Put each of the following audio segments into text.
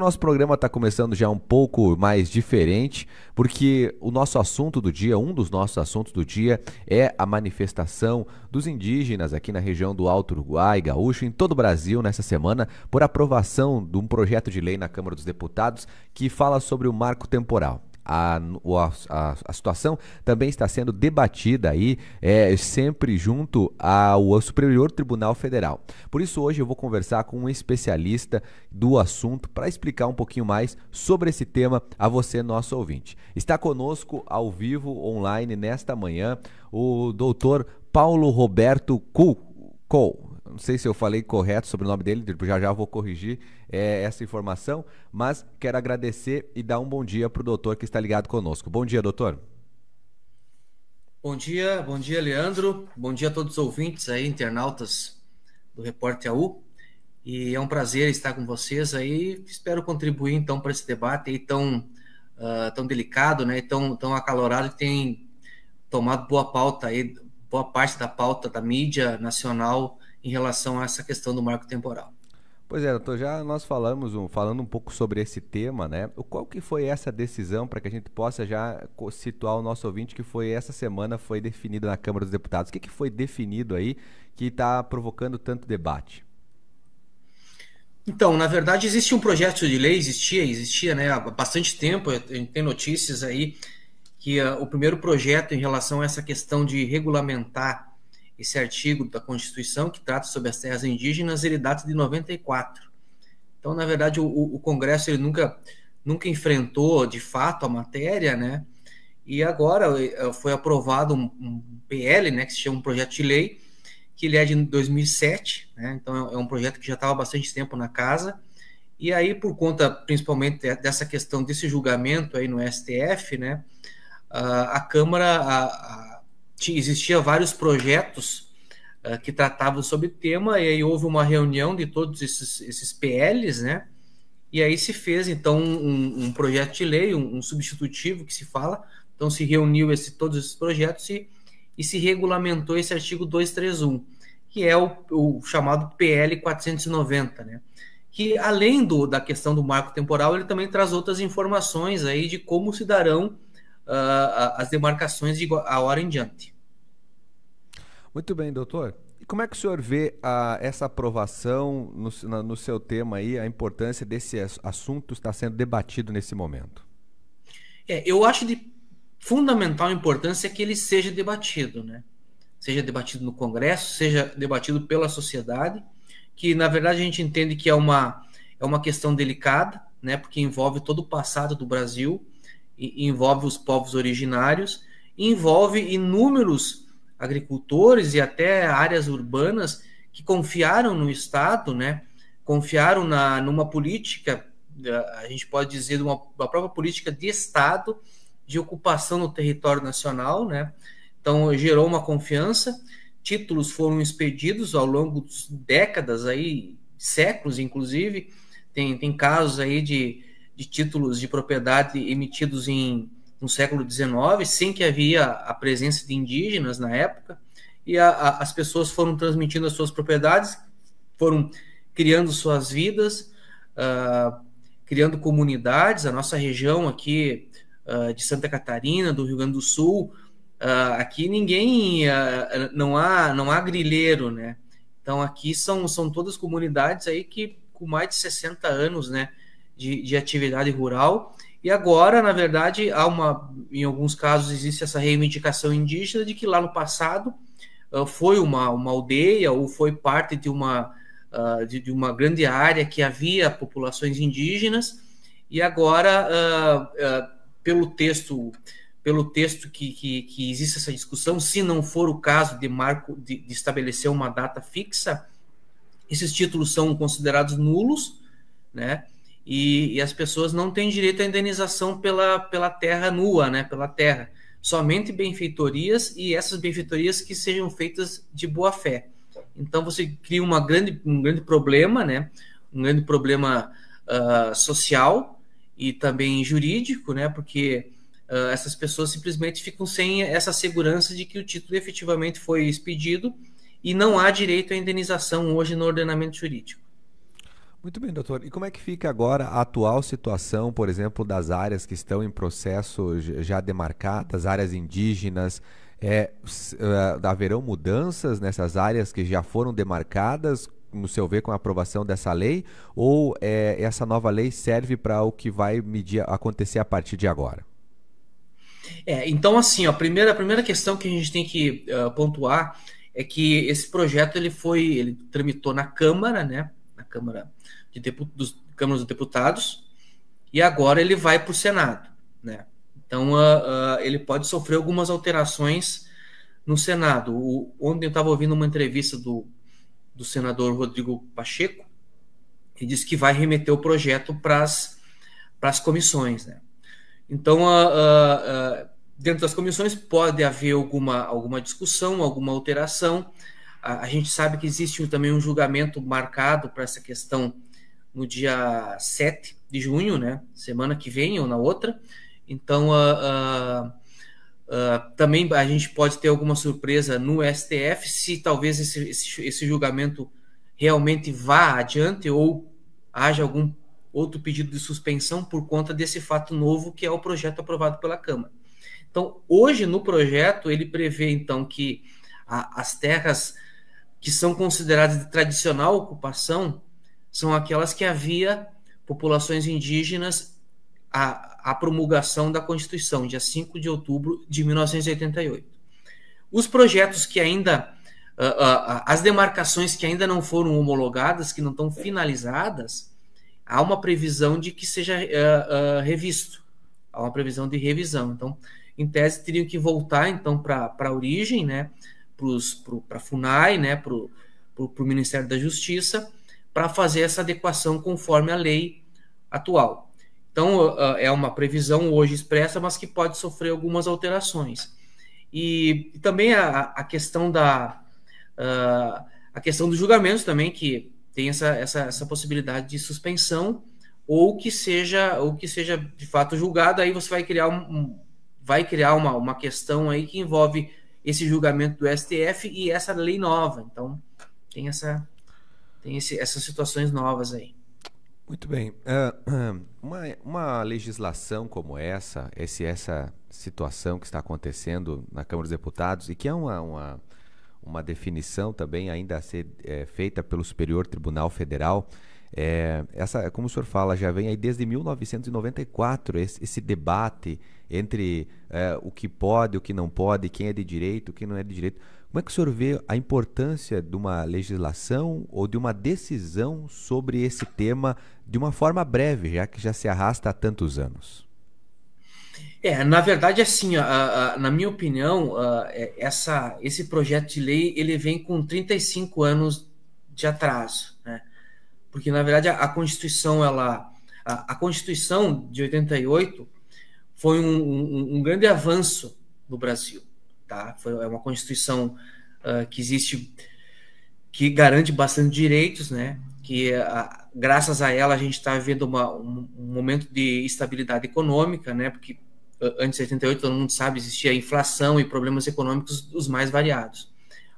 Nosso programa está começando já um pouco mais diferente, porque o nosso assunto do dia, um dos nossos assuntos do dia, é a manifestação dos indígenas aqui na região do Alto Uruguai, Gaúcho, em todo o Brasil, nessa semana, por aprovação de um projeto de lei na Câmara dos Deputados que fala sobre o marco temporal a, a, a, situação também está sendo debatida aí, é, sempre junto ao, ao Superior Tribunal Federal. Por isso, hoje eu vou conversar com um especialista do assunto para explicar um pouquinho mais sobre esse tema a você, nosso ouvinte. Está conosco ao vivo, online, nesta manhã, o doutor Paulo Roberto Kuhl não sei se eu falei correto sobre o nome dele, já já vou corrigir é, essa informação, mas quero agradecer e dar um bom dia para o doutor que está ligado conosco. Bom dia, doutor. Bom dia, bom dia, Leandro. Bom dia a todos os ouvintes aí, internautas do Repórter AU. E é um prazer estar com vocês aí. Espero contribuir então para esse debate aí tão, uh, tão delicado, né? Tão, tão acalorado que tem tomado boa pauta aí, boa parte da pauta da mídia nacional em relação a essa questão do marco temporal. Pois é, doutor, já nós falamos, um, falando um pouco sobre esse tema, né? Qual que foi essa decisão para que a gente possa já situar o nosso ouvinte que foi essa semana foi definida na Câmara dos Deputados? O que, que foi definido aí que está provocando tanto debate? Então, na verdade, existe um projeto de lei, existia, existia, né, há bastante tempo, a gente tem notícias aí que uh, o primeiro projeto em relação a essa questão de regulamentar esse artigo da Constituição que trata sobre as terras indígenas, ele data de 94. Então, na verdade, o, o Congresso ele nunca, nunca enfrentou de fato a matéria, né? E agora eh, eh, foi aprovado um, um PL, né, que se chama um projeto de lei, que ele é de 2007, né? Então é, é um projeto que já estava bastante tempo na casa. E aí, por conta principalmente dessa questão desse julgamento aí no STF, né, ah, a Câmara, a, existiam vários projetos uh, que tratavam sobre o tema, e aí houve uma reunião de todos esses, esses PLs, né? E aí se fez, então, um, um projeto de lei, um, um, substitutivo que se fala, então se reuniu esse, todos esses projetos e, e se regulamentou esse artigo 231, que é o, o chamado PL 490, né? que além do, da questão do marco temporal, ele também traz outras informações aí de como se darão uh, as demarcações de a hora em diante. Muito bem, doutor. E como é que o senhor vê a, essa aprovação no, na, no seu tema aí, a importância desse assunto está sendo debatido nesse momento? É, eu acho de fundamental importância que ele seja debatido, né? Seja debatido no Congresso, seja debatido pela sociedade, que na verdade a gente entende que é uma, é uma questão delicada, né? Porque envolve todo o passado do Brasil, envolve os povos originários, envolve inúmeros agricultores e até áreas urbanas que confiaram no Estado, né? confiaram na, numa política, eh, a gente pode dizer, uma, uma própria política de Estado de ocupação no território nacional, né? então gerou uma confiança, títulos foram expedidos ao longo de décadas, aí, séculos inclusive, tem, tem casos aí de, de títulos de propriedade emitidos em no século XIX, sem que havia a presença de indígenas na época, e a, a, as pessoas foram transmitindo as suas propriedades, foram criando suas vidas, uh, criando comunidades. A nossa região aqui uh, de Santa Catarina, do Rio Grande do Sul, uh, aqui ninguém, não há, não há grileiro, né? Então aqui são, são todas comunidades aí que com mais de 60 anos, né, de, de atividade rural e agora, na verdade, há uma, em alguns casos existe essa reivindicação indígena de que lá no passado uh, foi uma, uma aldeia ou foi parte de uma, uh, de, de, uma grande área que havia populações indígenas e agora uh, pelo texto pelo texto que, que, que, existe essa discussão, se não for o caso de marco de, de estabelecer uma data fixa, esses títulos são considerados nulos, né? e, e, as pessoas não têm direito à indenização pela, pela terra nua, né? Pela terra. Somente benfeitorias e essas benfeitorias que sejam feitas de boa fé. Então você cria uma grande, um grande problema, né? Um grande problema uh, social e também jurídico, né? Porque uh, essas pessoas simplesmente ficam sem essa segurança de que o título efetivamente foi expedido e não há direito à indenização hoje no ordenamento jurídico. Muito bem, doutor. E como é que fica agora a atual situação, por exemplo, das áreas que estão em processo já demarcadas, áreas indígenas? É, é, haverão mudanças nessas áreas que já foram demarcadas, no seu ver, com a aprovação dessa lei? Ou é, essa nova lei serve para o que vai medir, acontecer a partir de agora? É, então, assim, ó, a, primeira, a primeira questão que a gente tem que uh, pontuar é que esse projeto ele foi, ele tramitou na Câmara, né? Câmara, de Deput dos, Câmara dos Deputados, e agora ele vai para o Senado. Né? Então, uh, uh, ele pode sofrer algumas alterações no Senado. O, ontem eu estava ouvindo uma entrevista do, do senador Rodrigo Pacheco, que disse que vai remeter o projeto para as comissões. Né? Então, uh, dentro das comissões pode haver alguma, alguma discussão, alguma alteração, a, a gente sabe que existe também um julgamento marcado para essa questão no dia 7 de junho, né? Semana que vem ou na outra. Então, uh, uh, uh, também a gente pode ter alguma surpresa no STF se talvez esse, esse, esse, julgamento realmente vá adiante ou haja algum outro pedido de suspensão por conta desse fato novo que é o projeto aprovado pela Câmara. Então, hoje no projeto ele prevê então que a, as terras que são consideradas de tradicional ocupação são aquelas que havia populações indígenas à, à promulgação da Constituição, dia 5 de outubro de 1988. Os projetos que ainda ah, ah, ah, as demarcações que ainda não foram homologadas, que não estão finalizadas, há uma previsão de que seja uh, uh, revisto, há uma previsão de revisão. Então, em tese, teriam que voltar então para a origem, né? para a FUNAI, né, para o Ministério da Justiça, para fazer essa adequação conforme a lei atual. Então, uh, uh, é uma previsão hoje expressa, mas que pode sofrer algumas alterações. E, e também a, a, questão da. Uh, a questão dos julgamentos também, que tem essa, essa, essa possibilidade de suspensão ou que seja ou que seja de fato julgado aí você vai criar um, um vai criar uma, uma questão aí que envolve esse julgamento do STF e essa lei nova. Então, tem, essa, tem esse, essas situações novas aí. Muito bem. Uh, uma, uma legislação como essa, esse, essa situação que está acontecendo na Câmara dos Deputados e que é uma, uma, uma definição também ainda a ser é, feita pelo Superior Tribunal Federal, é, essa, como o senhor fala, já vem aí desde 1994 esse, esse debate entre é, o que pode, o que não pode, quem é de direito, quem não é de direito. Como é que o senhor vê a importância de uma legislação ou de uma decisão sobre esse tema de uma forma breve, já que já se arrasta há tantos anos? É, na verdade, assim, na minha opinião, é, essa, esse projeto de lei ele vem com 35 anos de atraso, né? porque na verdade a, a Constituição ela a, a, Constituição de 88 foi um, um, um, grande avanço no Brasil, tá? Foi, é uma Constituição uh, que existe que garante bastante direitos, né? Que a, ah, graças a ela a gente está vendo uma, um, um, momento de estabilidade econômica, né? Porque ah, antes de 88 todo mundo sabe existia inflação e problemas econômicos os mais variados.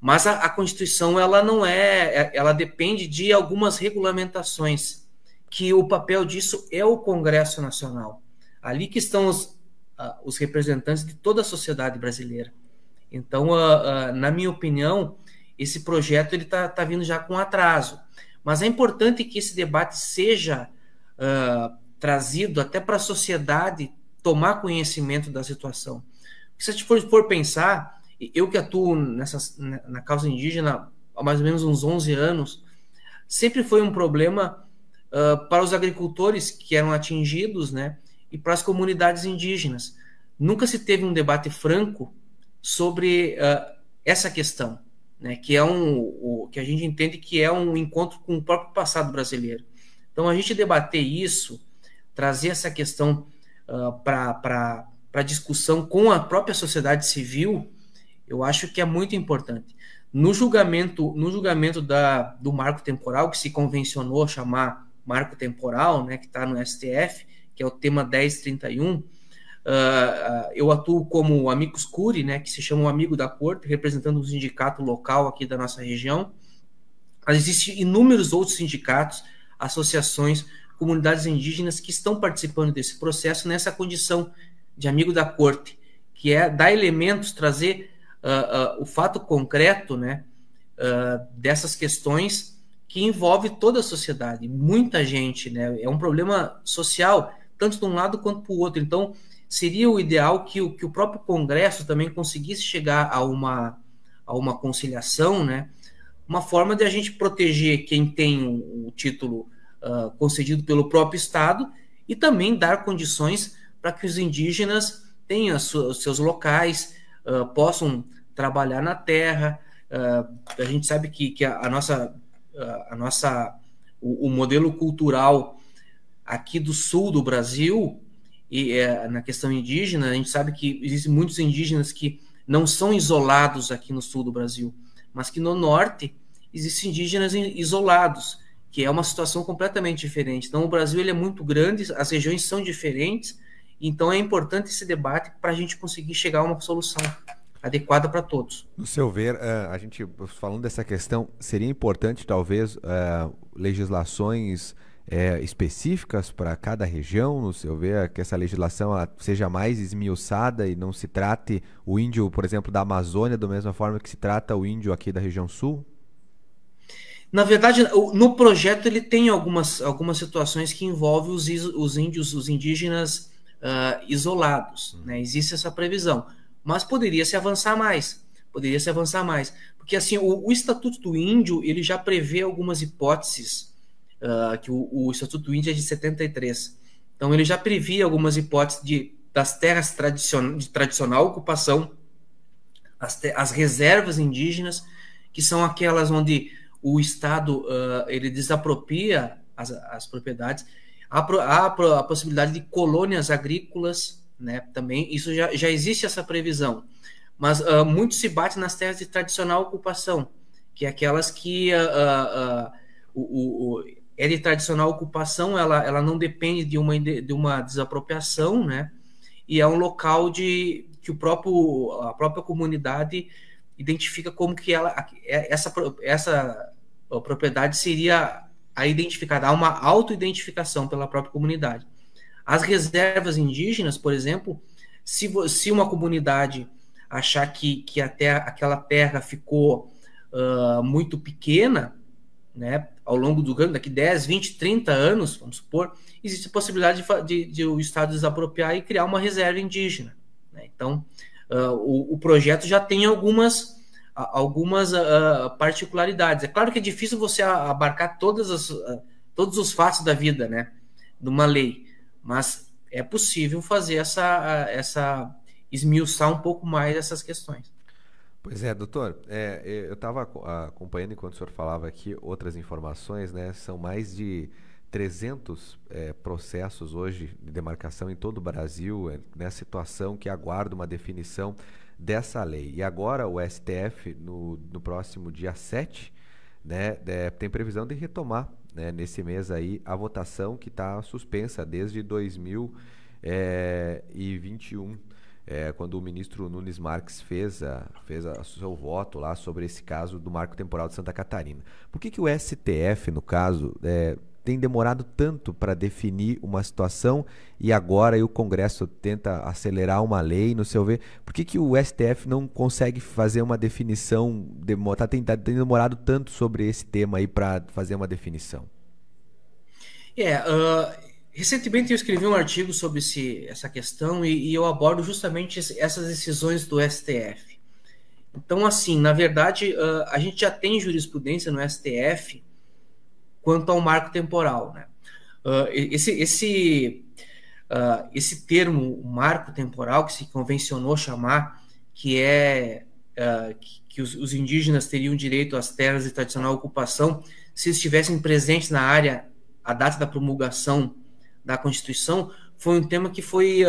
Mas a, a, Constituição ela não é, é, ela depende de algumas regulamentações, que o papel disso é o Congresso Nacional. Ali que estão os, os representantes de toda a sociedade brasileira. Então, na minha opinião, esse projeto ele está tá vindo já com atraso. Mas é importante que esse debate seja uh, trazido até para a sociedade tomar conhecimento da situação. Se a gente for, for pensar, eu que atuo nessa, né, na causa indígena há mais ou menos uns 11 anos, sempre foi um problema uh, para os agricultores que eram atingidos, né, e para as comunidades indígenas. Nunca se teve um debate franco sobre uh, essa questão, né, que é um o, que a gente entende que é um encontro com o próprio passado brasileiro. Então a gente debater isso, trazer essa questão uh, ah, para para discussão com a própria sociedade civil eu acho que é muito importante. No julgamento, no julgamento da, do marco temporal, que se convencionou chamar marco temporal, né, que está no STF, que é o tema 1031, uh, ah, ah, eu atuo como amigo curi, né, que se chama amigo da corte, representando um sindicato local aqui da nossa região. Mas existem inúmeros outros sindicatos, associações, comunidades indígenas que estão participando desse processo nessa condição de amigo da corte, que é dar elementos, trazer uh, uh, o fato concreto né, uh, dessas questões que envolve toda a sociedade, muita gente. Né, é um problema social, tanto de um lado quanto para o outro. Então, seria o ideal que o, que o próprio Congresso também conseguisse chegar a uma, a uma conciliação, né? uma forma de a gente proteger quem tem o, o título uh, concedido pelo próprio Estado e também dar condições para que os indígenas tenham os seus locais, uh, possam trabalhar na terra. Uh, a gente sabe que, que a, a nossa, uh, a nossa o, o, modelo cultural aqui do sul do Brasil, e é, na questão indígena, a gente sabe que existem muitos indígenas que não são isolados aqui no sul do Brasil, mas que no norte existem indígenas isolados, que é uma situação completamente diferente. Então, o Brasil ele é muito grande, as regiões são diferentes, então é importante esse debate para a gente conseguir chegar a uma solução adequada para todos. No seu ver, eh, a gente falando dessa questão, seria importante talvez eh, legislações eh, específicas para cada região, no seu ver, que essa legislação seja mais esmiuçada e não se trate o índio, por exemplo, da Amazônia da mesma forma que se trata o índio aqui da região sul? Na verdade, no projeto ele tem algumas, algumas situações que envolvem os, os índios, os indígenas uh, isolados. Uhum. Né? Existe essa previsão. Mas poderia se avançar mais. Poderia se avançar mais. Porque assim, o, o Estatuto do Índio ele já prevê algumas hipóteses, uh, que o, o, Estatuto do Índio é de 73. Então ele já previa algumas hipóteses de, das terras tradicion, de tradicional ocupação, as, te, as reservas indígenas, que são aquelas onde o Estado uh, ele desapropria as, as propriedades Há, há a possibilidade de colônias agrícolas, né? Também isso já, já existe essa previsão, mas uh, muito se bate nas terras de tradicional ocupação, que é aquelas que uh, uh, o, o, o, é de tradicional ocupação, ela, ela não depende de uma, de uma desapropriação, né? E é um local de que o próprio, a própria comunidade identifica como que ela, essa, essa propriedade seria a identificar, há uma autoidentificação pela própria comunidade. As reservas indígenas, por exemplo, se, se uma comunidade achar que, que até aquela terra ficou uh, muito pequena, né, ao longo do ano, daqui 10, 20, 30 anos, vamos supor, existe a possibilidade de, de, de o Estado desapropriar e criar uma reserva indígena. Né? Então, uh, o, o projeto já tem algumas algumas uh, particularidades. É claro que é difícil você abarcar todas as, uh, todos os fatos da vida, né, de uma lei, mas é possível fazer essa, uh, essa esmiuçar um pouco mais essas questões. Pois é, doutor, é, é eu estava acompanhando enquanto o senhor falava aqui outras informações, né? São mais de 300 é, processos hoje de demarcação em todo o Brasil, é, nessa né, situação que aguarda uma definição dessa lei. E agora o STF, no, no próximo dia 7, né, é, tem previsão de retomar né, nesse mês aí a votação que está suspensa desde 2021. É, é, quando o ministro Nunes Marques fez, a, fez a, seu voto lá sobre esse caso do marco temporal de Santa Catarina. Por que, que o STF, no caso, é, tem demorado tanto para definir uma situação e agora o Congresso tenta acelerar uma lei, no seu ver. Por que, que o STF não consegue fazer uma definição? Está tem, tá, tem demorado tanto sobre esse tema aí para fazer uma definição? É, uh, recentemente eu escrevi um artigo sobre esse, essa questão e, e eu abordo justamente essas decisões do STF. Então, assim, na verdade, uh, a gente já tem jurisprudência no STF quanto ao marco temporal. Né? Uh, esse, esse, uh, esse termo, marco temporal, que se convencionou chamar, que é uh, que, que os, os, indígenas teriam direito às terras de tradicional ocupação se estivessem presentes na área a data da promulgação da Constituição, foi um tema que foi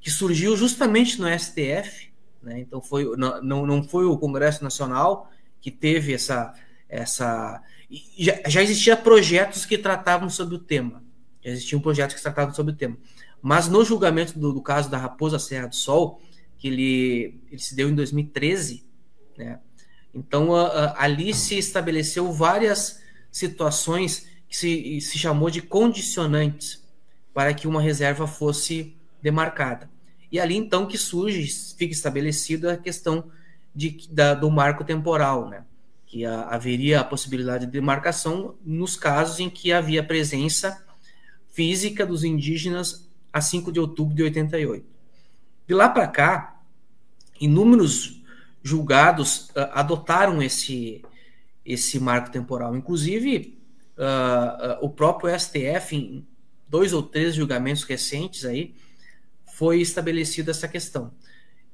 que surgiu justamente no STF, né? então foi não, não foi o Congresso Nacional que teve essa essa já, já existia projetos que tratavam sobre o tema. Já existiam projetos que tratavam sobre o tema. Mas no julgamento do, do caso da Raposa Serra do Sol, que ele, ele se deu em 2013, né? Então a, a, ali se estabeleceu várias situações que se, se chamou de condicionantes para que uma reserva fosse demarcada. E ali então que surge, fica estabelecida a questão de, da, do marco temporal, né? que haveria a possibilidade de demarcação nos casos em que havia presença física dos indígenas a 5 de outubro de 88. De lá para cá, inúmeros julgados uh, adotaram esse, esse marco temporal. Inclusive, uh, uh, o próprio STF, em dois ou três julgamentos recentes aí, foi estabelecida essa questão.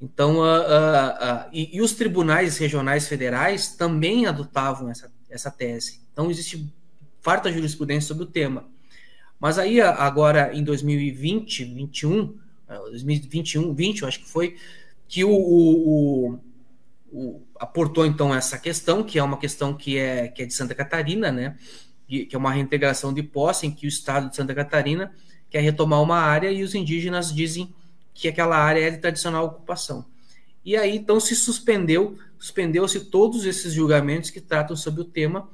Então, ah, ah, ah, e, e, os tribunais regionais federais também adotavam essa, essa tese. Então, existe farta jurisprudência sobre o tema. Mas aí, agora em 2020, 21, 2021, 20, eu acho que foi, que o, o, o, aportou então essa questão, que é uma questão que é, que é de Santa Catarina, né? que é uma reintegração de posse em que o Estado de Santa Catarina quer retomar uma área e os indígenas dizem que aquela área é de tradicional ocupação. E aí, então, se suspendeu, suspendeu-se todos esses julgamentos que tratam sobre o tema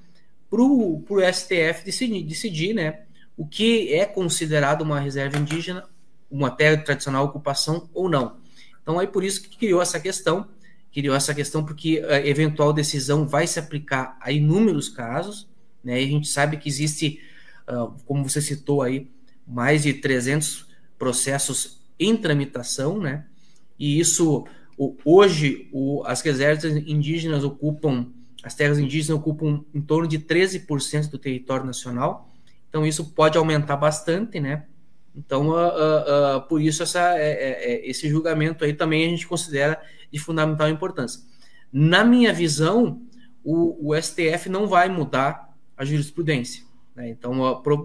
para o STF decidir, decidir, né, o que é considerado uma reserva indígena, uma terra de tradicional ocupação ou não. Então, aí por isso que criou essa questão, criou essa questão porque a eh, eventual decisão vai se aplicar a inúmeros casos, né, e a gente sabe que existe, ah, como você citou aí, mais de 300 processos em tramitação, né? E isso o, hoje o, as reservas indígenas ocupam, as terras indígenas ocupam em torno de 13% do território nacional. Então isso pode aumentar bastante, né? Então, uh, uh, uh, por isso essa, é, é, é, esse julgamento aí também a gente considera de fundamental importância. Na minha visão, o, o STF não vai mudar a jurisprudência. Né? Então,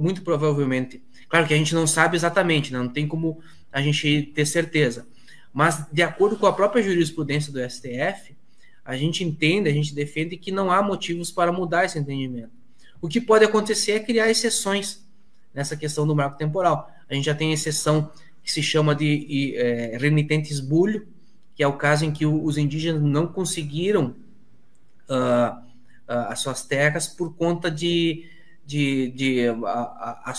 muito provavelmente, claro que a gente não sabe exatamente, né? não tem como a gente ter certeza. Mas, de acordo com a própria jurisprudência do STF, a gente entende, a gente defende que não há motivos para mudar esse entendimento. O que pode acontecer é criar exceções nessa questão do marco temporal. A gente já tem exceção que se chama de é, renitente esbulho, que é o caso em que os indígenas não conseguiram uh, uh, as suas terras por conta de, de, de a, a,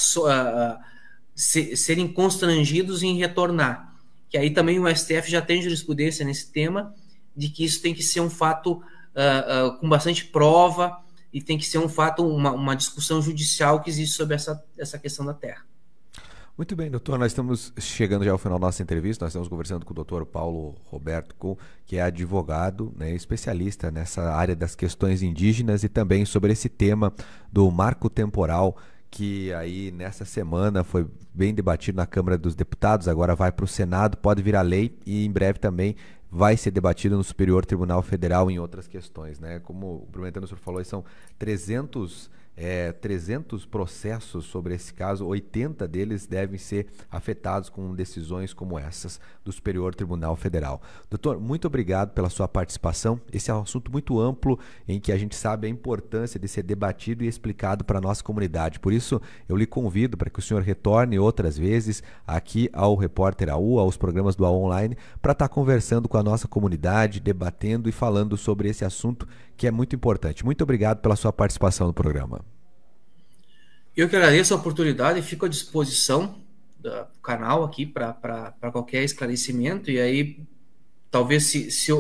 se, serem constrangidos em retornar. Que aí também o STF já tem jurisprudência nesse tema, de que isso tem que ser um fato uh, uh, com bastante prova e tem que ser um fato, uma, uma discussão judicial que existe sobre essa, essa questão da terra. Muito bem, doutor. Nós estamos chegando já ao final da nossa entrevista. Nós estamos conversando com o doutor Paulo Roberto Kuhn, que é advogado, né, especialista nessa área das questões indígenas e também sobre esse tema do marco temporal que aí nessa semana foi bem debatido na Câmara dos Deputados, agora vai para o Senado, pode virar lei e em breve também vai ser debatido no Superior Tribunal Federal em outras questões, né? Como o Bruno Brumentano falou, são 300 é, 300 processos sobre esse caso, 80 deles devem ser afetados com decisões como essas do Superior Tribunal Federal. Doutor, muito obrigado pela sua participação. Esse é um assunto muito amplo em que a gente sabe a importância de ser debatido e explicado para a nossa comunidade. Por isso, eu lhe convido para que o senhor retorne outras vezes aqui ao Repórter AU, aos programas do AU Online, para estar conversando com a nossa comunidade, debatendo e falando sobre esse assunto que é muito importante. Muito obrigado pela sua participação no programa. Eu que agradeço a oportunidade e fico à disposição do canal aqui para qualquer esclarecimento. E aí, talvez se, se,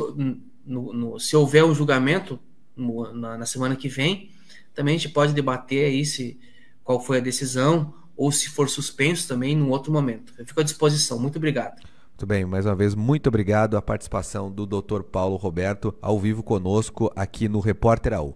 no, no, se houver um julgamento no, na, na, semana que vem, também a gente pode debater aí se, qual foi a decisão ou se for suspenso também num outro momento. Eu fico à disposição. Muito obrigado. Muito bem, mais uma vez, muito obrigado à participação do Dr. Paulo Roberto ao vivo conosco aqui no Repórter AU.